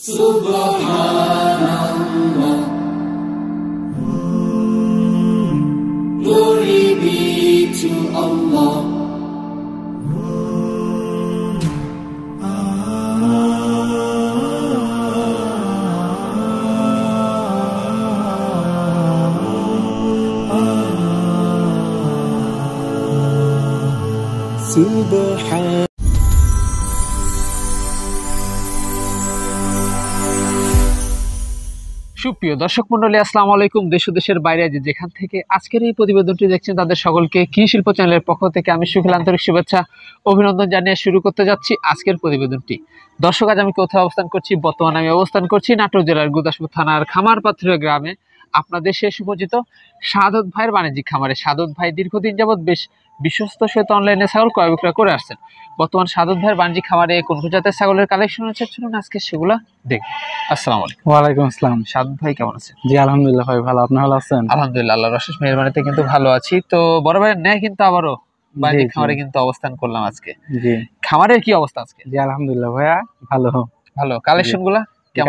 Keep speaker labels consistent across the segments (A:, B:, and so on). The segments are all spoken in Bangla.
A: Subhanallah. Glory be to Allah. Hmm. প্রিয় দর্শক মন্ডলী আসসালামু আলাইকুম দেশ দেশের বাইরে যে যেখান থেকে আজকের এই প্রতিবেদনটি দেখছেন তাদের সকলকে কি শিল্প চ্যানেলের পক্ষ থেকে আমি সুখেল আন্তরিক শুভেচ্ছা অভিনন্দন জানিয়ে শুরু করতে যাচ্ছি আজকের প্রতিবেদনটি দর্শক আজ আমি কোথায় অবস্থান করছি বর্তমানে আমি অবস্থান করছি নাটোর জেলার গুদাসপুর থানার খামারপাথুরা গ্রামে আপনাদের সে সুপরিচিত সাদত ভাইয়ের বাণিজ্যিক খামারে সাদত ভাই দীর্ঘদিন যাবৎ বেশ বিশ্বস্ত সহিত অনলাইনে ছাগল ক্রয় বিক্রয় করে আসছেন বর্তমান সাদত ভাইয়ের বাণিজ্যিক খামারে কোন জাতের ছাগলের কালেকশন হচ্ছে চলুন আজকে সেগুলো দেখ আসসালামু
B: আলাইকুম ওয়ালাইকুম আসসালাম সাদত ভাই কেমন আছেন জি আলহামদুলিল্লাহ ভাই ভালো আপনি ভালো আছেন আলহামদুলিল্লাহ আল্লাহর অশেষ মেহরবানিতে
A: কিন্তু ভালো আছি তো বড় ভাইয়ের ন্যায় কিন্তু আবারও বাণিজ্যিক খামারে কিন্তু অবস্থান করলাম আজকে
B: জি খামারের কি অবস্থা আজকে জি আলহামদুলিল্লাহ ভাইয়া ভালো ভালো কালেকশন গুলা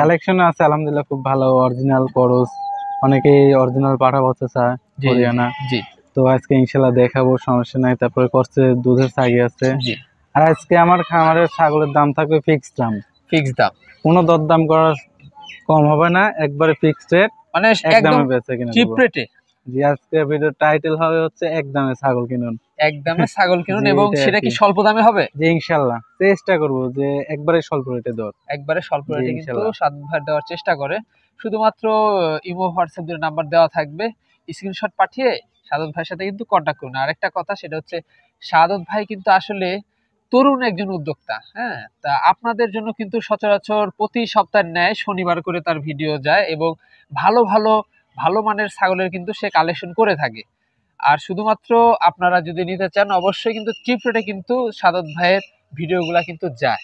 B: কালেকশন আছে আলহামদুলিল্লাহ খুব ভালো অরিজিনাল করস অনেকেই অরিজিনাল পাঠা বলতে চায় হরিয়ানা জি তো আজকে ইনশাল্লাহ দেখাবো সমস্যা নাই তারপরে করছে দুধের ছাগি আছে আর আজকে আমার খামারের ছাগলের দাম থাকবে ফিক্স দাম ফিক্স দাম কোনো দাম করার কম হবে না একবারে ফিক্সড রেট
A: মানে একদম বেঁচে কিনা চিপ রেটে
B: টাইটেল হবে হচ্ছে ছাগল কিনুন
A: ছাগল কিনুন এবং সেটা কি স্বল্প
B: দামে হবে জি ইনশাআল্লাহ চেষ্টা করব যে একবারে স্বল্প রেটে দর
A: একবারে স্বল্প রেটে কিন্তু দেওয়ার চেষ্টা করে শুধুমাত্র ইমো হোয়াটসঅ্যাপ নাম্বার দেওয়া থাকবে স্ক্রিনশট পাঠিয়ে সাদত ভাইয়ের সাথে কিন্তু কন্ট্যাক্ট করুন আরেকটা কথা সেটা হচ্ছে সাদত ভাই কিন্তু আসলে তরুণ একজন উদ্যোক্তা হ্যাঁ তা আপনাদের জন্য কিন্তু সচরাচর প্রতি সপ্তাহের ন্যায় শনিবার করে তার ভিডিও যায় এবং ভালো ভালো ভালো মানের ছাগলের কিন্তু সে কালেকশন করে থাকে আর শুধুমাত্র আপনারা যদি নিতে চান অবশ্যই কিন্তু ট্রিপ রেটে কিন্তু সাদত ভাইয়ের ভিডিওগুলা কিন্তু যায়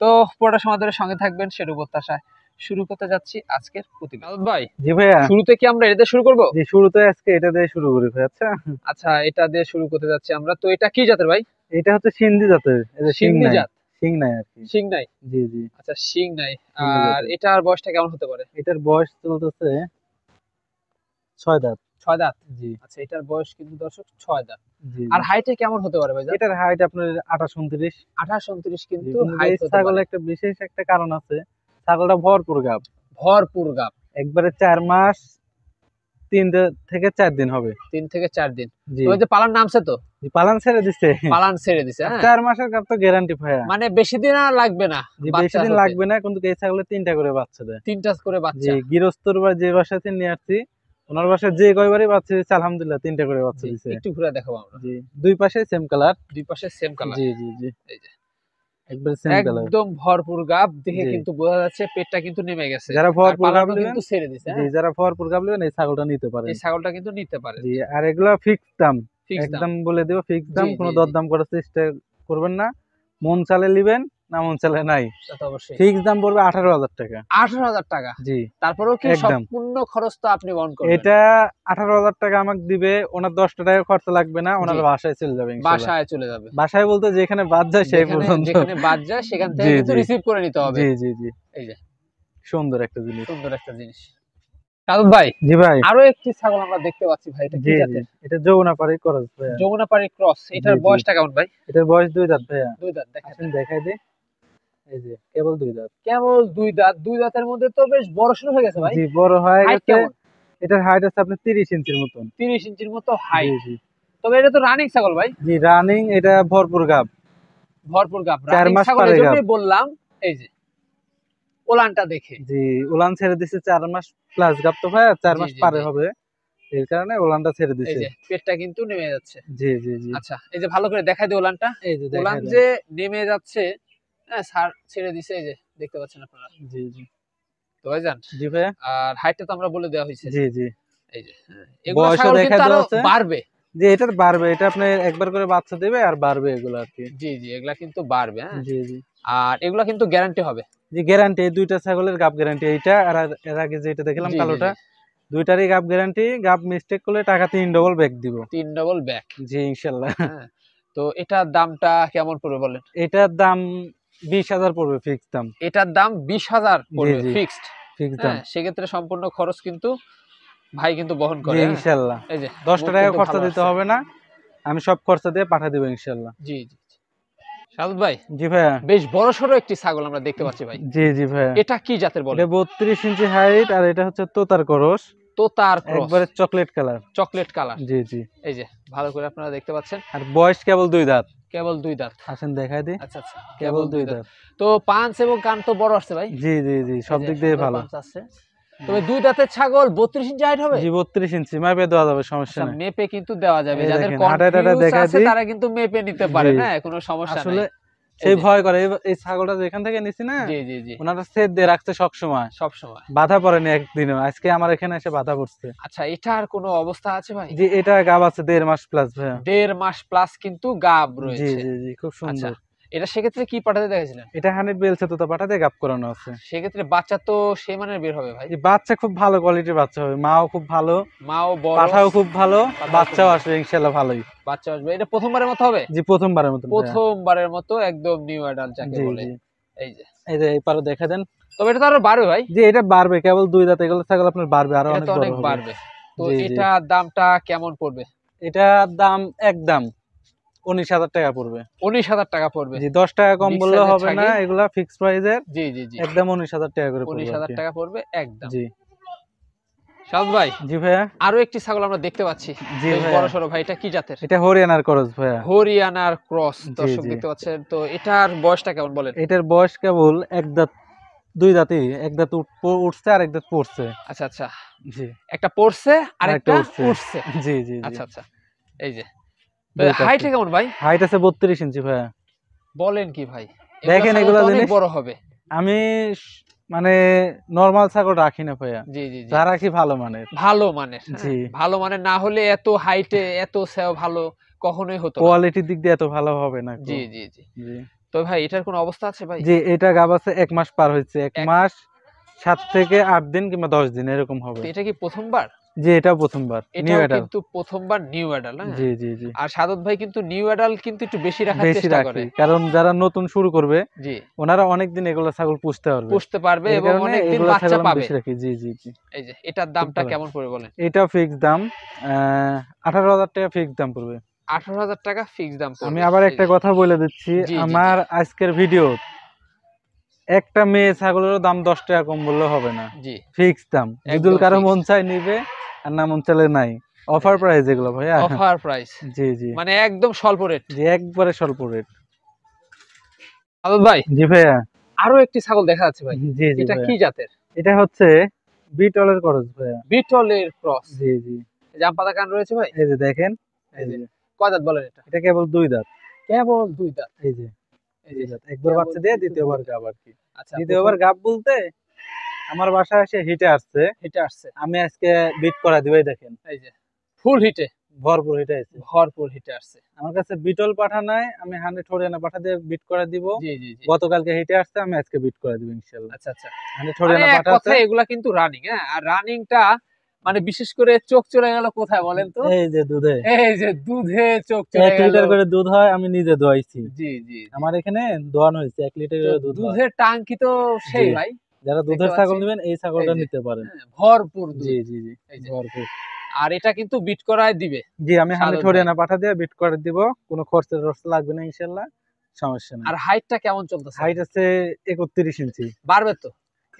A: তো পুরোটা সমাদরের সঙ্গে থাকবেন সেটা প্রত্যাশায় শুরু করতে যাচ্ছি আজকের প্রতিবেদন ভাই
B: জি ভাইয়া শুরুতে
A: কি আমরা এটা শুরু করব
B: জি শুরুতে আজকে এটা দিয়ে শুরু করি ভাই আচ্ছা
A: আচ্ছা এটা দিয়ে শুরু করতে যাচ্ছি আমরা তো এটা কি জাতের ভাই
B: এটা হচ্ছে সিন্ধি জাতের এটা সিন্ধি জাত শিং নাই আর কি শিং নাই জি জি
A: আচ্ছা শিং নাই আর এটার বয়সটা কেমন হতে পারে
B: এটার বয়স চলতেছে ছয় দাঁত
A: ছয় দাঁত জি আচ্ছা এটার বয়স কিন্তু দর্শক ছয় দাঁত
B: আর হাইটে কেমন হতে পারে ভাই এটার হাইট আপনার আঠাশ উনত্রিশ আঠাশ উনত্রিশ কিন্তু একটা বিশেষ একটা কারণ আছে ছাগলটা ভরপুর ভরপুর একবারে চার মাস তিন থেকে চার দিন হবে তিন থেকে চার দিন ওই যে পালান নামছে তো পালান ছেড়ে দিচ্ছে পালান ছেড়ে দিছে হ্যাঁ। চার মাসের কাপ তো গ্যারান্টি ভাইয়া
A: মানে বেশি দিন আর লাগবে না বেশি দিন লাগবে
B: না কিন্তু এই ছাগলের তিনটা করে বাচ্চা দেয়
A: তিনটা করে বাচ্চা
B: গৃহস্থর বা যে বাসাতে নিয়ে আসছি ওনার বাসায় যে কয়বারই বাচ্চা দিচ্ছে আলহামদুলিল্লাহ তিনটা করে বাচ্চা দিচ্ছে একটু ঘুরে দেখাবো আমরা জি দুই পাশে সেম কালার
A: দুই পাশে সেম কালার জি
B: জি জি এই যে একদম
A: ভরপুর গাব দেখে কিন্তু বোঝা যাচ্ছে পেটটা কিন্তু নেমে গেছে যারা ভরপুর গাব কিন্তু ছেড়ে দিছে জি হ্যাঁ?
B: যারা ভরপুর গাব নেবেন এই ছাগলটা নিতে পারে এই
A: ছাগলটা কিন্তু নিতে পারে জি
B: আর এগুলা ফিক্সড দাম একদম বলে দেব ফিক্সড দাম কোনো দরদাম করার চেষ্টা করবেন না মন চালে নেবেন নাম নাই ফিক্স দাম পড়বে আঠারো হাজার টাকা
A: আঠারো হাজার টাকা জি তারপরেও কি সম্পূর্ণ খরচ তো আপনি বহন করবেন এটা
B: আঠারো হাজার টাকা আমাকে দিবে ওনার দশটা টাকা লাগবে না ওনার বাসায় চলে যাবে বাসায় চলে যাবে বাসায় বলতে যেখানে বাদ যায় সেই পর্যন্ত যেখানে বাদ যায় সেখান থেকে কিন্তু রিসিভ করে নিতে হবে জি জি জি এই যে সুন্দর একটা জিনিস
A: সুন্দর একটা জিনিস কাদত ভাই জি ভাই আরো একটি ছাগল আমরা দেখতে পাচ্ছি ভাই এটা কি জাতের
B: এটা যমুনাপাড়ি ক্রস ভাই
A: যমুনাপাড়ি ক্রস এটার বয়সটা কেমন ভাই
B: এটার বয়স দুই দাঁত ভাই
A: দুই দাঁত দেখেন
B: দেখাই কেবল দুই দাঁত
A: কেবল দুই দাঁত দুই দাঁতের মধ্যে তো বেশ বড় হয়ে গেছে ভাই জি
B: বড় হয়ে গেছে এটার হাইট আছে আপনার 30 ইঞ্চির 30 ইঞ্চির জি
A: তবে এটা তো রানিং ছাগল ভাই
B: জি রানিং এটা ভরপুর গাব
A: ভরপুর গাব রানিং ছাগলের বললাম এই যে ওলানটা দেখে
B: জি উলান ছেড়ে দিছে 4 মাস প্লাস গাব তো ভাই 4 মাস পারে হবে এর কারণে ওলানটা ছেড়ে দিছে এই যে
A: পেটটা কিন্তু নেমে যাচ্ছে
B: জি জি জি আচ্ছা
A: এই যে ভালো করে দেখাই দে ওলানটা এই যে ওলান যে নেমে যাচ্ছে হ্যাঁ সার ছেড়ে দিছে এই যে দেখতে পাচ্ছেন আপনারা জি জি তো ভাইজান জি ভাইয়া আর হাইটটা তো আমরা বলে দেওয়া হয়েছে জি জি এই যে হ্যাঁ, এগুলো ছাগল কিন্তু আরো বাড়বে
B: যে এটা বাড়বে এটা আপনি একবার করে বাচ্চা দেবে আর বাড়বে এগুলো আর কি
A: জি জি এগুলা কিন্তু বাড়বে হ্যাঁ জি জি আর এগুলা কিন্তু গ্যারান্টি হবে
B: যে গ্যারান্টি এই দুইটা ছাগলের গাপ গ্যারান্টি এইটা আর এর আগে যেটা দেখলাম কালোটা দুইটারই গাপ গ্যারান্টি গাপ মিস্টেক করলে টাকা তিন ডবল ব্যাক দিব
A: তিন ডবল ব্যাক
B: জি ইনশাআল্লাহ হ্যাঁ, তো এটার দামটা
A: কেমন পড়বে বলেন এটার দাম বিশ হাজার পড়বে দাম এটার দাম বিশ হাজার পড়বে ফিক্সড দাম হ্যাঁ, সম্পূর্ণ খরচ কিন্তু ভাই কিন্তু বহন করে হ্যাঁ। এই যে টাকা দিতে
B: হবে না আমি সব খরচা দিয়ে পাঠা দেবো ইনশাল্লাহ
A: জি জি সাদুদ ভাই জি ভাইয়া বেশ বড় সড়ো একটি ছাগল আমরা দেখতে পাচ্ছি ভাই
B: জি জি ভাইয়া এটা কি জাতের বলে বত্রিশ ইঞ্চি হাইট আর এটা হচ্ছে তোতার করস
A: তোতার একবারে
B: চকলেট কালার চকলেট কালার জি জি
A: এই যে ভালো করে আপনারা দেখতে পাচ্ছেন আর
B: বয়স কেবল দুই দাঁত
A: কেবল দুই দাঁত আসেন দেখাই দিই
B: আচ্ছা আচ্ছা কেবল দুই দাঁত
A: তো পাঁচ এবং কান তো বড় আসছে ভাই
B: জি জি জি সব দিক দিয়ে ভালো
A: আসছে তবে দুই দাঁতের ছাগল বত্রিশ ইঞ্চি হাইট হবে জি
B: বত্রিশ ইঞ্চি মেপে দেওয়া যাবে সমস্যা আচ্ছা, নেই মেপে কিন্তু দেওয়া যাবে যাদের কনফিউজ আছে তারা কিন্তু মেপে নিতে পারে না হ্যাঁ, কোনো সমস্যা আসলে সেই ভয় করে এই ছাগলটা যেখান থেকে নিছি না জি জি জি ওনারা সেট দিয়ে রাখছে সব সময় সব সময় বাধা পড়েনি একদিনও আজকে আমার এখানে এসে বাধা পড়ছে আচ্ছা এটার কোনো অবস্থা আছে ভাই জি এটা গাব আছে দেড় মাস প্লাস ভাই
A: দেড় মাস প্লাস কিন্তু গাব রয়েছে
B: জি জি জি খুব আচ্ছা। সুন্দর
A: এটা সেক্ষেত্রে কি পাঠাতে না
B: এটা হান্ড্রেড বেলছে তো পাঠাতে গাপ করানো আছে
A: সেক্ষেত্রে বাচ্চা তো সেই মানের বের হবে ভাই
B: বাচ্চা খুব ভালো কোয়ালিটির বাচ্চা হবে মাও খুব ভালো
A: মাও পাঠাও খুব ভালো বাচ্চাও
B: আসবে ইনশাল্লাহ ভালোই
A: বাচ্চা আসবে এটা প্রথমবারের মতো হবে
B: জি প্রথমবারের মতো প্রথমবারের
A: মতো একদম নিউ অ্যাডাল্ট যাকে বলে এই যে
B: এই যে এই পারে দেখা দেন তবে এটা তো আরো বাড়বে ভাই জি এটা বাড়বে কেবল দুই দাঁত এগুলো থাকলে আপনার বাড়বে আরো অনেক বাড়বে তো এটা দামটা কেমন পড়বে এটা দাম একদম উনিশ হাজার টাকা পড়বে উনিশ হাজার টাকা পড়বে জি দশ টাকা কম বললে হবে না এগুলা ফিক্স প্রাইসের জি জি জি একদম উনিশ হাজার টাকা করে উনিশ হাজার টাকা পড়বে একদম ভাই জি ভাইয়া
A: আরো একটি ছাগল আমরা দেখতে পাচ্ছি জি হরিয়ানার হরিয়ানার ক্রস দর্শক দেখতে
B: পাচ্ছেন তো এটার বয়সটা কেমন বলেন এটার বয়স কেবল এক দাঁত দুই দাঁতই এক দাঁত উঠছে আর এক দাঁত পড়ছে আচ্ছা আচ্ছা জি একটা পড়ছে আর একটা উঠছে জি জি আচ্ছা আচ্ছা
A: এই যে হাইট কেমন ভাই
B: হাইট আছে 32 ইঞ্চি ভাই
A: বলেন কি ভাই দেখেন এগুলা জিনিস বড় হবে
B: আমি মানে নরমাল ছাগল রাখি না ভাইয়া জি জি যা রাখি ভালো মানের
A: ভালো মানের হ্যাঁ। জি ভালো মানের না হলে এত হাইটে এত ভালো কখনোই হতো কোয়ালিটির
B: দিক দিয়ে এত ভালো হবে না জি জি জি তো
A: ভাই এটার কোন অবস্থা আছে ভাই জি
B: এটা গাব আছে এক মাস পার হয়েছে এক মাস সাত থেকে আট দিন কিংবা দশ দিন এরকম হবে এটা কি প্রথমবার জি এটা প্রথমবার নিউ অ্যাডাল কিন্তু
A: প্রথমবার নিউ অ্যাডাল জি জি জি আর সাদত ভাই কিন্তু নিউ অ্যাডাল কিন্তু একটু বেশি রাখার চেষ্টা করে
B: কারণ যারা নতুন শুরু করবে জি ওনারা অনেক দিন এগুলা ছাগল পুষতে পারবে পুষতে পারবে এবং অনেক দিন বাচ্চা পাবে বেশি রাখি জি জি জি
A: এই যে এটার দামটা কেমন পড়বে বলেন
B: এটা ফিক্স দাম 18000 টাকা ফিক্স দাম পড়বে
A: 18000 টাকা ফিক্স দাম পড়বে আমি আবার একটা কথা
B: বলে দিচ্ছি আমার আজকের ভিডিও একটা মেয়ে ছাগলেরও দাম দশ টাকা কম বললে হবে না জি ফিক্স দাম যদি কারো মন চাই নিবে আর নাম অঞ্চলে নাই অফার প্রাইস এগুলো অফার প্রাইস জি জি মানে একদম স্বল্প রেট জি একবারে স্বল্প রেট ভাই জি ভাইয়া
A: আরো একটি ছাগল দেখা যাচ্ছে ভাই জি জি এটা কি জাতের
B: এটা হচ্ছে বিটলের ক্রস ভাইয়া
A: বিটলের ক্রস জি জি জাম পাতা কান রয়েছে ভাই
B: এই যে দেখেন এই যে
A: কয় দাঁত বলেন এটা
B: এটা কেবল দুই দাঁত কেবল দুই দাঁত এই যে এই যে একবার বাচ্চা দিয়ে দ্বিতীয়বার গাব আর কি আচ্ছা দ্বিতীয়বার গাব বলতে আমার বাসায় এসে হিটে আসছে হিটে আসছে আমি আজকে বিট করা দিবাই দেখেন এই যে ফুল হিটে ভরপুর হিটে আসছে ভরপুর হিটে আসছে আমার কাছে বিটল পাঠা নাই আমি হান্ড্রেড হরিয়ানা পাঠা দিয়ে বিট করা দিব জি জি গতকালকে হিটে আসছে আমি আজকে বিট করা দিব ইনশাআল্লাহ আচ্ছা আচ্ছা হান্ড্রেড হরিয়ানা মানে পাঠা আছে
A: এগুলা কিন্তু রানিং হ্যাঁ আর রানিংটা মানে বিশেষ করে চোখ চলে গেল কোথায় বলেন তো এই
B: যে দুধে এই যে
A: দুধে চোখ চলে গেল 1 লিটার করে
B: দুধ হয় আমি নিজে দোয়াইছি জি জি আমার এখানে দোয়ানো হয়েছে এক লিটার করে দুধ দুধের
A: টাঙ্কি তো সেই ভাই
B: যারা দুধের ছাগল নেবেন এই ছাগলটা নিতে পারেন হ্যাঁ,
A: ভরপুর জি
B: জি জি ভরপুর
A: আর এটা কিন্তু বিট করায় দিবে
B: জি আমি হান্ড্রেড হরিয়ানা পাঠা দিয়ে বিট করে দিব কোনো খরচের রস লাগবে না ইনশাল্লাহ সমস্যা নাই আর
A: হাইটটা কেমন চলতেছে
B: হাইট আছে 31 ইঞ্চি বাড়বে তো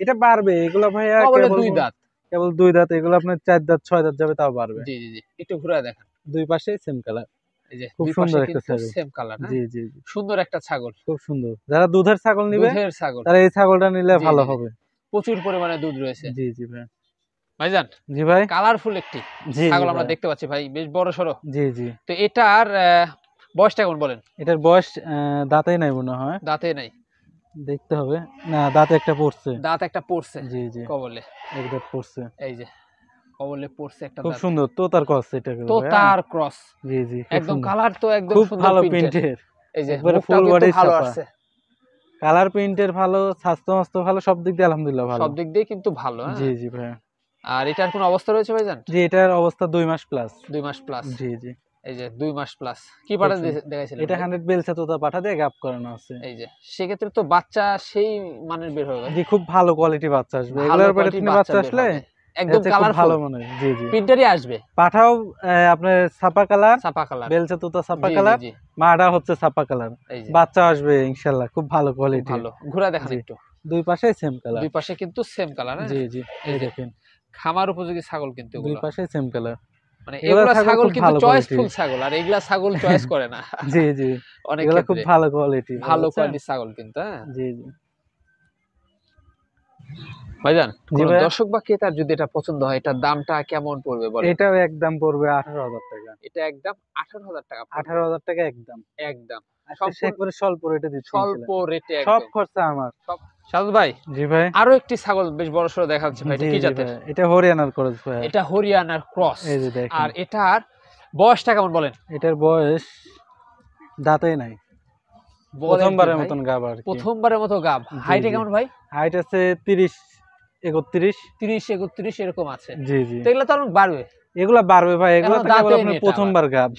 B: এটা বাড়বে এগুলো ভাইয়া কেবল দুই দাঁত কেবল দুই দাঁত এগুলো আপনার চার দাঁত ছয় দাঁত যাবে তাও বাড়বে জি জি জি একটু ঘুরে দেখেন দুই পাশে সেম কালার একটা
A: দেখতে পাচ্ছি ভাই বেশ বড় সড়ো জি জি তো বয়সটা বলেন
B: এটার বয়স দাঁতেই মনে হয় দেখতে হবে না দাঁত একটা পড়ছে দাঁত একটা পড়ছে জি জি কবলে এক পড়ছে
A: এই যে কবলে পড়ছে একটা খুব
B: সুন্দর তো তার ক্রস এটা তো তার ক্রস জি জি একদম কালার তো একদম খুব ভালো প্রিন্টের এই যে ফুল বডি ভালো আছে কালার প্রিন্টের ভালো স্বাস্থ্য মাস্ত ভালো সব দিক দিয়ে আলহামদুলিল্লাহ ভালো সব
A: দিক দিয়ে কিন্তু ভালো জি হ্যাঁ। জি ভাই আর এটার কোন অবস্থা রয়েছে ভাই জান
B: জি এটার অবস্থা 2 মাস প্লাস 2 মাস প্লাস জি জি
A: এই যে 2 মাস প্লাস কি পাঠা দেখাইছিলেন এটা
B: 100 বেলসা তোতা পাঠা দিয়ে গ্যাপ করানো আছে এই যে ক্ষেত্রে তো বাচ্চা সেই মানের বের হবে জি খুব ভালো কোয়ালিটি বাচ্চা আসবে এগুলোর পরে তুমি বাচ্চা আসলে একদম কালার ভালো মনে জি জি প্রিন্টারই আসবে পাঠাও আপনার কালার কালার তুতা কালার হচ্ছে কালার বাচ্চা আসবে খুব ভালো কোয়ালিটি ভালো ঘোরা দেখান একটু দুই পাশে সেম কালার দুই পাশে কিন্তু
A: সেম কালার হ্যাঁ? জি
B: জি এই দেখেন
A: খামার উপযোগী ছাগল কিন্তু দুই
B: পাশে সেম মানে কালার ছাগল কিন্তু
A: ছাগল আর এগুলা ছাগল চয়েস করে না
B: জি জি অনেক খুব ভালো কোয়ালিটি ভালো কোয়ালিটির
A: ছাগল কিন্তু হ্যাঁ জি জি ভাইজান দর্শক বা ক্রেতার যদি এটা পছন্দ হয় এটা দামটা কেমন পড়বে বলেন এটাও একদম পড়বে
B: 18000 টাকা এটা একদম 18000 টাকা 18000 টাকা একদম একদম একবারে আচ্ছা, আমার সব ভাই আরো একটি ছাগল
A: বেশ বড় সড়ো দেখা যাচ্ছে ভাই
B: এটা হরিয়ানার ক্রস
A: এটা হরিয়ানার ক্রস আর
B: এটার বয়সটা কেমন বলেন এটার বয়স দাঁতেই নাই প্রথমবারের মতন গাব আর
A: প্রথমবারের মতো গাব হাইটে কেমন ভাই
B: হাইট আছে 30
A: 31 30 31 এরকম আছে জি জি তো এগুলো তো অনেক বাড়বে
B: এগুলা বাড়বে ভাই এগুলা তো কেবল আপনার প্রথমবার গাব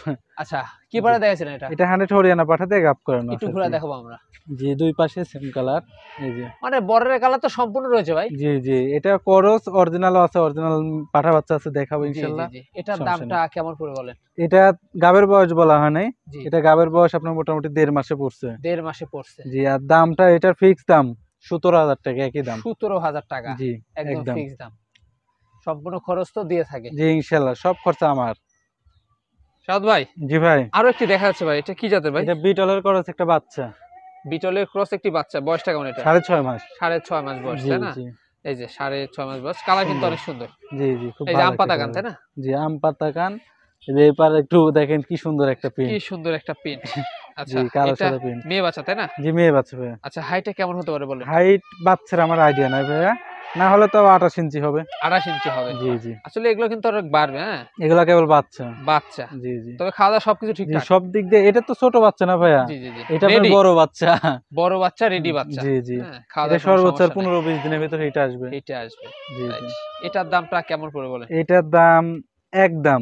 A: আচ্ছা কি পারে দেখাছেন এটা এটা
B: 100 হরিয়ানা পাঠাতে গাব করেন একটু ঘুরে দেখাবো আমরা জি দুই পাশে সেম কালার এই যে
A: মানে বর্ডারের কালার তো সম্পূর্ণ রয়েছে ভাই জি
B: জি এটা করস অরিজিনাল আছে অরিজিনাল পাঠা বাচ্চা আছে দেখাবো ইনশাআল্লাহ জি জি এটার দামটা
A: কেমন পড়বে বলেন
B: এটা গাবের বয়স বলা হয় নাই এটা গাবের বয়স আপনার মোটামুটি দেড় মাসে পড়ছে
A: দেড় মাসে পড়ছে জি
B: আর দামটা এটার ফিক্স দাম সতেরো হাজার টাকা একই দাম
A: সতেরো হাজার টাকা জি একদম ফিক্স দাম সম্পূর্ণ খরচ তো দিয়ে থাকে
B: জি ইনশাল্লাহ সব খরচা আমার সাদ ভাই জি ভাই
A: আরো একটি দেখা যাচ্ছে ভাই এটা কি জাতের ভাই এটা বিটলের ক্রস একটা বাচ্চা বিটলের ক্রস একটি বাচ্চা বয়সটা কেমন এটা সাড়ে ছয় মাস সাড়ে ছয় মাস বয়স তাই না এই যে সাড়ে ছয় মাস বয়স কালার কিন্তু অনেক সুন্দর জি জি খুব এই যে আম পাতা কান তাই না
B: জি আম পাতা কান এবার একটু দেখেন কি সুন্দর একটা পিন কি
A: সুন্দর একটা পিন আচ্ছা সাদা মেয়ে বাচ্চা তাই না
B: জি মেয়ে বাচ্চা ভাই
A: আচ্ছা হাইটটা কেমন হতে পারে বলেন
B: হাইট বাচ্চার আমার আইডিয়া নাই ভাইয়া না হলে তো ইঞ্চি হবে ইঞ্চি হবে জি জি
A: আসলে এগুলো কিন্তু বাড়বে হ্যাঁ
B: এগুলো কেবল বাচ্চা বাচ্চা জি জি তবে খাওয়া সবকিছু ঠিক সব দিক দিয়ে এটা তো ছোট বাচ্চা না ভাইয়া এটা বড় বাচ্চা
A: বড় বাচ্চা রেডি বাচ্চা জি জি হ্যাঁ, খাওয়া সর্বোচ্চ পনেরো
B: বিশ দিনের ভিতরে এটা আসবে এটা আসবে জি জি
A: এটার দামটা কেমন পড়বে বলেন
B: এটার দাম একদম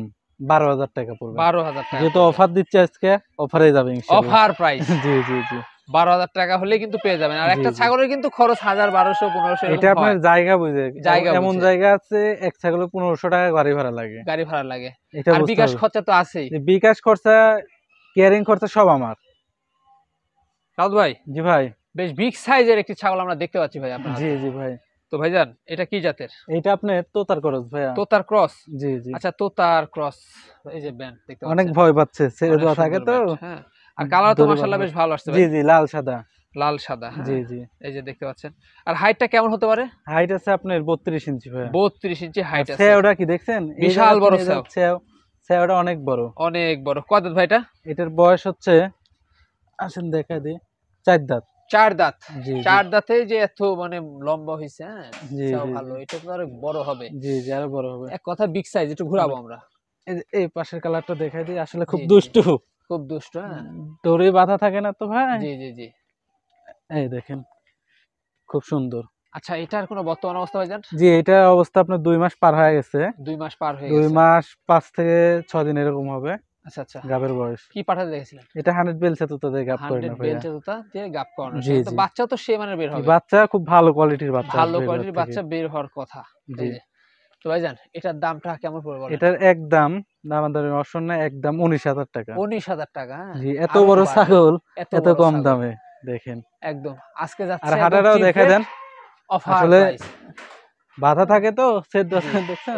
B: বারো হাজার টাকা পড়বে বারো হাজার টাকা যেহেতু অফার দিচ্ছে আজকে অফারে যাবে অফার প্রাইস জি জি জি
A: বারো হাজার টাকা হলে কিন্তু পেয়ে যাবেন আর একটা ছাগলের কিন্তু খরচ হাজার বারোশো পনেরোশো এটা আপনার
B: জায়গা বুঝে জায়গা এমন জায়গা আছে এক ছাগলে পনেরোশো টাকা গাড়ি ভাড়া লাগে
A: গাড়ি ভাড়া লাগে আর বিকাশ খরচা তো আছেই
B: বিকাশ খরচা কেয়ারিং খরচা সব আমার
A: রাউদ ভাই জি ভাই বেশ বিগ সাইজের একটি ছাগল আমরা দেখতে পাচ্ছি ভাই আপনার জি জি ভাই তো ভাইজান এটা কি জাতের এটা আপনি তোতার ক্রস ভাইয়া তোতার ক্রস জি জি আচ্ছা তোতার ক্রস এই যে ব্যান্ড দেখতে অনেক ভয়
B: পাচ্ছে ছেড়ে দেওয়া থাকে তো হ্যাঁ আর কালার তো মাশাআল্লাহ বেশ ভালো আসছে জি জি লাল সাদা
A: লাল সাদা হ্যাঁ। জি জি এই যে দেখতে পাচ্ছেন আর হাইটটা কেমন হতে পারে
B: হাইট আছে আপনার 32 ইঞ্চি ভাই
A: 32 ইঞ্চি হাইট আছে সেওটা
B: কি দেখছেন বিশাল বড় সেও সেওটা অনেক বড় অনেক বড় কত দাঁত ভাইটা এটার বয়স হচ্ছে আসেন দেখা দি চার দাঁত চার দাঁত চার
A: দাঁতে যে এত মানে লম্বা হইছে
B: হ্যাঁ ভালো
A: এটা তো আরো বড় হবে জি জি আরো বড় হবে এক কথা বিগ সাইজ একটু ঘোরাবো আমরা এই পাশের কালারটা দেখাই দিই আসলে খুব দুষ্টু খুব দুষ্ট হ্যাঁ
B: দড়ি বাঁধা থাকে না তো ভাই জি জি জি এই দেখেন খুব সুন্দর
A: আচ্ছা এটার কোনো বর্তমান অবস্থা ভাইজান
B: জি এটা অবস্থা আপনার দুই মাস পার হয়ে গেছে দুই মাস পার হয়ে গেছে দুই মাস পাঁচ থেকে ছয় দিন এরকম হবে আচ্ছা আচ্ছা গাবের বয়স
A: কি পাঠাতে দেখেছিলেন
B: এটা 100 বেলসা গাব করে না
A: দিয়ে গাব তো বাচ্চা তো সে মানে বের হবে
B: বাচ্চা খুব ভালো কোয়ালিটির বাচ্চা ভালো কোয়ালিটির বাচ্চা
A: বের হওয়ার কথা তো ভাইজান এটার দামটা কেমন পড়বে এটার
B: দামাদারের উনিশ হাজার টাকা উনিশ
A: হাজার টাকা হ্যাঁ। জি এত বড় ছাগল এত কম
B: দামে দেখেন
A: একদম আজকে যাচ্ছে আর হাটাটাও দেখা দেন আসলে
B: বাধা থাকে তো সেদ্ধ দেখছেন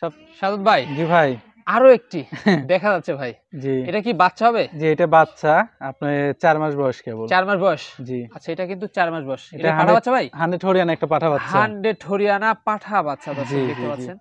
B: সব সাদত ভাই জি ভাই আরো একটি দেখা যাচ্ছে ভাই জি এটা কি বাচ্চা হবে জি এটা বাচ্চা আপনার চার মাস বয়স কেবল চার মাস
A: বয়স জি আচ্ছা এটা কিন্তু চার মাস বয়স এটা পাঠা বাচ্চা ভাই
B: হান্ড্রেড হরিয়ানা একটা পাঠা বাচ্চা হান্ড্রেড
A: হরিয়ানা পাঠা বাচ্চা দেখতে পাচ্ছেন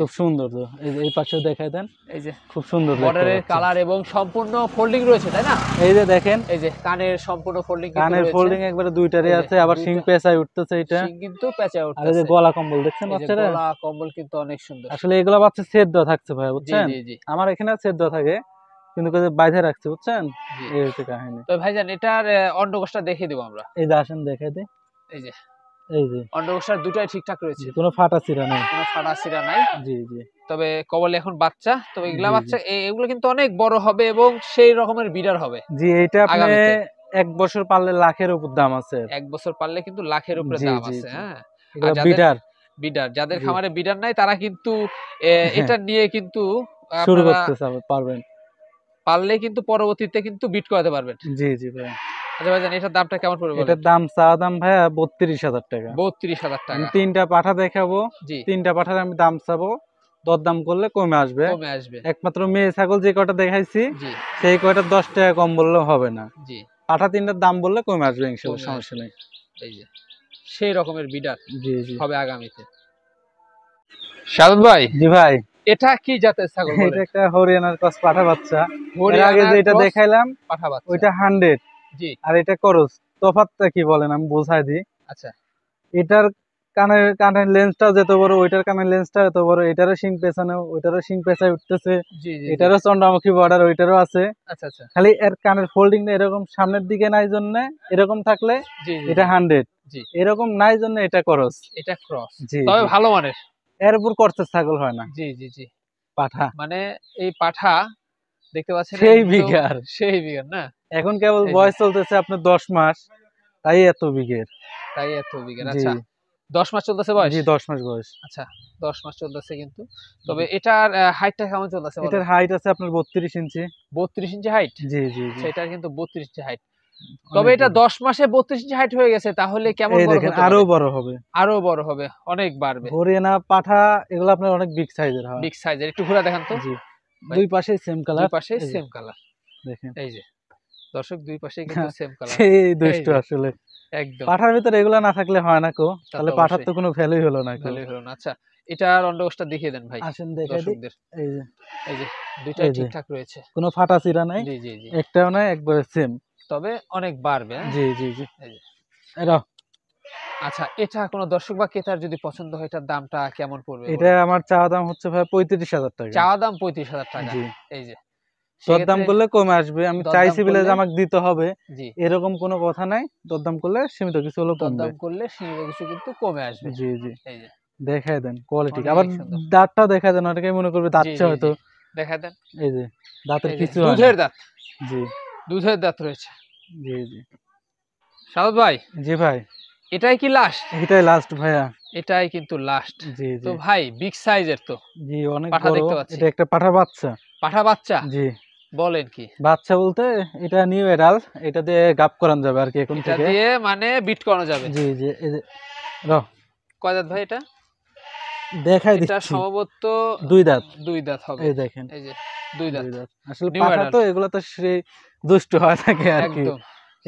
A: খুব
B: সুন্দর তো এই দেখায় দেন এই যে খুব সুন্দর বর্ডারের কালার
A: এবং সম্পূর্ণ ফোল্ডিং রয়েছে তাই না এই যে দেখেন এই যে কানের সম্পূর্ণ ফোল্ডিং কানের ফোল্ডিং একবারে
B: দুইটারই আছে আবার সিং পেঁচায় উঠতেছে এটা
A: কিন্তু পেঁচায় আর এই যে গলা কম্বল দেখছেন বাচ্চারা গলা কম্বল কিন্তু অনেক সুন্দর আসলে
B: এগুলো বাচ্চা সেট দেওয়া থাকছে ভাই বুঝছেন আমার এখানে সেট দেওয়া থাকে কিন্তু বাইরে রাখছে বুঝছেন এই হচ্ছে কাহিনী
A: তো ভাইজান এটার অন্য দেখিয়ে দেবো আমরা
B: এই যে আসেন দেখাই দিই
A: এই যে দুটাই রয়েছে
B: এক বছর পারলে লাখের উপর দাম আছে এক বছর পারলে কিন্তু লাখের উপরে দাম আছে হ্যাঁ বিডার বিডার যাদের খামারে
A: বিডার নাই তারা কিন্তু হ্যাঁ। এটা নিয়ে কিন্তু শুরু করতে পারবেন পারলে কিন্তু পরবর্তীতে কিন্তু বিট করাতে পারবেন জি জি ভাই আচ্ছা
B: তিনটা পাঠা দেখাবো তিনটা পাঠার দাম করলে আসবে একমাত্র মেয়ে ছাগল যে কটা দেখাইছি সেই কয়টা দশ টাকা কম বললে হবে না পাঠা তিনটার দাম বললে কমে আসবে সমস্যা নেই
A: সেই রকমের বিডার হবে
B: আগামীতে সাদত ভাই জি ভাই এটা কি জাতের ছাগল এটা একটা হরিয়ানার কস পাঠা বাচ্চা এর আগে যেটা দেখাইলাম পাঠা বাচ্চা ওইটা 100 জি আর এটা করস তফাৎটা কি বলেন আমি বোঝাই দিই আচ্ছা এটার কানের কানের লেন্সটা যত বড় ওইটার কানের লেন্সটা এত বড় এটারও শিং পেছানো ওইটারও শিং পেছায় উঠতেছে এটারও চন্দ্রমুখী বর্ডার ওইটারও আছে আচ্ছা আচ্ছা খালি এর কানের ফোল্ডিং এরকম সামনের দিকে নাই জন্য এরকম থাকলে এটা হান্ড্রেড এরকম নাই জন্য এটা ক্রস এটা ক্রস জি তবে ভালো মানের এর উপর করতে ছাগল হয় না জি জি জি পাঠা
A: মানে এই পাঠা দেখতে পাচ্ছেন সেই বিঘার সেই বিঘার না
B: এখন কেবল বয়স চলতেছে আপনার দশ মাস তাই এত বিঘের
A: তাই এত বিঘের আচ্ছা দশ মাস চলতেছে বয়স জি দশ মাস বয়স আচ্ছা দশ মাস চলতেছে কিন্তু তবে এটার হাইটটা কেমন চলতেছে এটার
B: হাইট আছে আপনার বত্রিশ ইঞ্চি বত্রিশ ইঞ্চি হাইট জি জি সেটার আচ্ছা,
A: কিন্তু বত্রিশ ইঞ্চি হাইট তবে এটা দশ মাসে বত্রিশ ইঞ্চি হাইট হয়ে গেছে তাহলে কেমন দেখেন আরো বড় হবে আরো বড় হবে অনেক বাড়বে
B: হরিয়ানা পাঠা এগুলো আপনার অনেক বিগ সাইজের হয় বিগ
A: সাইজের একটু ঘুরা দেখান তো জি
B: দুই পাশে সেম কালার দুই পাশে সেম
A: কালার দেখেন এই যে দর্শক দুই পাশে কিন্তু সেম কালার সেই দুষ্ট আসলে
B: একদম পাঠার ভিতরে এগুলা না থাকলে হয় না কো তাহলে পাঠার তো কোনো ভ্যালুই হলো না ভ্যালুই
A: হলো না আচ্ছা এটার অন্ডকোষটা দেখিয়ে দেন ভাই আসেন দেখাই দিই এই যে এই যে দুইটা ঠিকঠাক রয়েছে কোনো ফাটা চিরা নাই জি জি জি
B: একটাও নাই একবারে সেম
A: তবে অনেক বাড়বে হ্যাঁ? জি জি জি
B: এই যে এরা
A: আচ্ছা এটা কোনো দর্শক বা ক্রেতার যদি পছন্দ হয় এটার দামটা কেমন পড়বে এটা
B: আমার চাওয়া দাম হচ্ছে ভাই পঁয়ত্রিশ হাজার টাকা চাওয়া
A: দাম পঁয়ত্রিশ হাজার টাকা এই যে
B: দরদাম করলে কমে আসবে আমি চাইছি বলে যে আমাকে দিতে হবে এরকম কোনো কথা নাই দরদাম করলে সীমিত কিছু হলো দরদাম
A: করলে সীমিত কিছু কিন্তু কমে আসবে জি
B: জি দেখায় দেন কোয়ালিটি আবার দাঁতটা দেখা দেন অনেকেই মনে করবে দাঁতছে হয়তো দেখা দেন এই যে দাঁতের কিছু দুধের দাঁত জি দুধের দাঁত রয়েছে জি জি সাউদ ভাই জি ভাই এটাই কি লাস্ট এটাই লাস্ট ভাইয়া এটাই
A: কিন্তু লাস্ট জি তো ভাই বিগ সাইজের তো
B: জি অনেক বড় এটা একটা পাঠা বাচ্চা পাঠা বাচ্চা জি বলেন কি বাচ্চা বলতে এটা নিউ এডাল এটা দিয়ে গাপ করানো যাবে আর কি এখন থেকে দিয়ে
A: মানে বিট করানো যাবে
B: জি জি এই যে রহ কয় দাঁত ভাই এটা দেখাই দিচ্ছি এটা সম্ভবত
A: দুই দাঁত দুই দাঁত হবে এই দেখেন এই যে
B: দুই দাঁত আসলে পাখা তো এগুলা তো শ্রী দুষ্ট হয় থাকে আর কি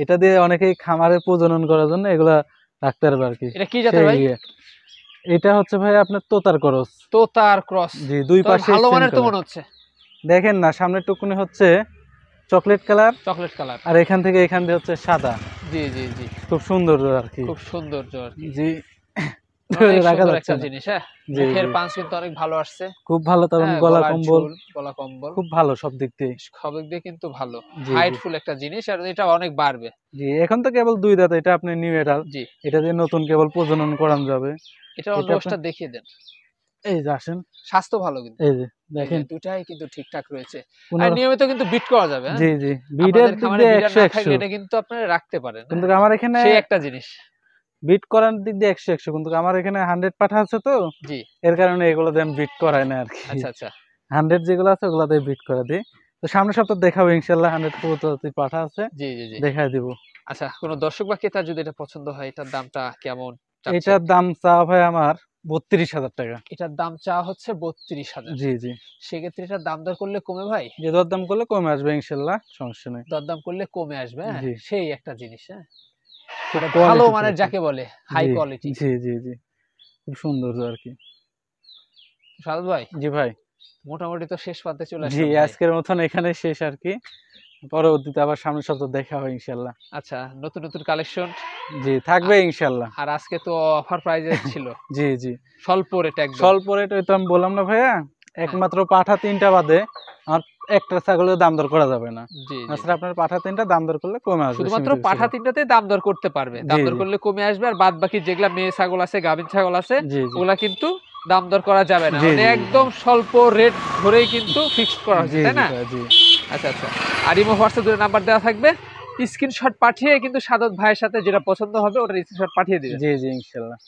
B: এটা দিয়ে অনেকেই খামারে প্রজনন করার জন্য এগুলা রাখতে পারবে আর কি এটা কি জাতের ভাই ইয়ে। এটা হচ্ছে ভাই আপনার তোতার ক্রস
A: তোতার ক্রস জি দুই পাশে ভালো মানের তো মনে হচ্ছে
B: দেখেন না সামনের টুকুনি হচ্ছে চকলেট কালার চকলেট কালার আর এখান থেকে এখান দিয়ে হচ্ছে সাদা জি জি জি খুব সুন্দর আর কি খুব
A: সুন্দর আর কি জি
B: হ্যাঁ?
A: ভালো হ্যাঁ, গলা কম্বল খুব
B: ভালো সব দিক দিয়ে
A: দিয়ে কিন্তু ভালো হাইটফুল একটা জিনিস আর এটা অনেক বাড়বে
B: জি এখন তো কেবল দুই দাঁত এটা আপনি নিউ জি এটা দিয়ে নতুন কেবল প্রজনন করান যাবে
A: এটা দেখিয়ে দেন এই যে আসেন স্বাস্থ্য ভালো কিন্তু এই যে দেখেন দুটাই কিন্তু ঠিকঠাক রয়েছে আর নিয়মিত কিন্তু বিট করা যাবে হ্যাঁ? জি জি বিটের দিয়ে 100 এটা কিন্তু আপনারা রাখতে পারেন কিন্তু হ্যাঁ?
B: আমার এখানে সেই একটা জিনিস বিট করার দিক দিয়ে 100 100 কিন্তু আমার এখানে 100 পাঠা আছে তো জি এর কারণে এগুলো বিট না আর কি আচ্ছা আচ্ছা 100 যেগুলো আছে বিট করা তো দেখাবো ইনশাআল্লাহ 100 পাঠা আছে জি জি জি দেখাই দিব
A: আচ্ছা কোন দর্শক বা ক্রেতা যদি এটা পছন্দ হয় এটার দামটা কেমন
B: এটার দাম চা ভাই আমার বত্রিশ হাজার টাকা এটার
A: দাম চাওয়া হচ্ছে বত্রিশ হাজার জি জি সেক্ষেত্রে এটার দাম দর করলে কমে ভাই
B: যে করলে কমে আসবে ইনশাল্লাহ সমস্যা নেই
A: করলে কমে আসবে হ্যাঁ? সেই একটা জিনিস হ্যাঁ
B: ভালো যাকে বলে হাই কোয়ালিটি জি জি জি খুব সুন্দর আর কি সাদ ভাই জি
A: ভাই মোটামুটি তো শেষ পাতে চলে আসছে
B: আজকের মতন এখানে শেষ আর কি পরবর্তীতে আবার সামনের সপ্তাহ দেখা হয় ইনশাল্লাহ
A: আচ্ছা নতুন নতুন কালেকশন
B: জি থাকবে ইনশাল্লাহ
A: আর আজকে তো অফার প্রাইজে ছিল
B: জি জি স্বল্প রেট একদম স্বল্প রেট তো আমি বললাম না ভাইয়া একমাত্র পাঠা তিনটা বাদে আর একটা ছাগলের দাম দর করা যাবে না আসলে আপনার পাঠা তিনটা দাম দর করলে কমে আসবে শুধুমাত্র পাঠা
A: তিনটাতে দাম দর করতে পারবে দাম দর করলে কমে আসবে আর বাদ বাকি যেগুলা মেয়ে ছাগল আছে গাভীন ছাগল আছে ওগুলা কিন্তু দাম দর করা যাবে না মানে একদম স্বল্প রেট ধরেই কিন্তু ফিক্সড করা হয়েছে তাই না আচ্ছা আচ্ছা আর ইমো হোয়াটসঅ্যাপ দুটো নাম্বার দেওয়া থাকবে স্ক্রিনশট পাঠিয়ে কিন্তু সাদত ভাইয়ের সাথে যেটা পছন্দ হবে ওটা স্ক্রিনশট পাঠিয়ে দিবেন জি জি ইনশাল্লাহ